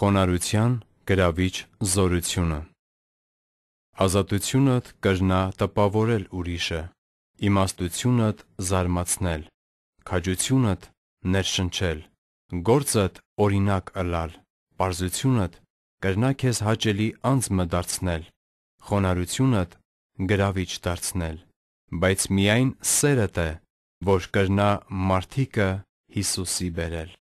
Խոնարհության գրավիչ զորությունը Ազատությունդ կրնա տպավորել ուրիշը, իմաստությունդ զարմացնել, քաջությունդ ներշնչել, գործդ օրինակ ըլլալ, պարզությունդ կրնա քեզ հաճելի անձմը դարձնել, խոնարհությունդ գրավիչ դարձնել, բայց միայն սերդ է, որ կրնա մարդիկը Հիսուսի բերել։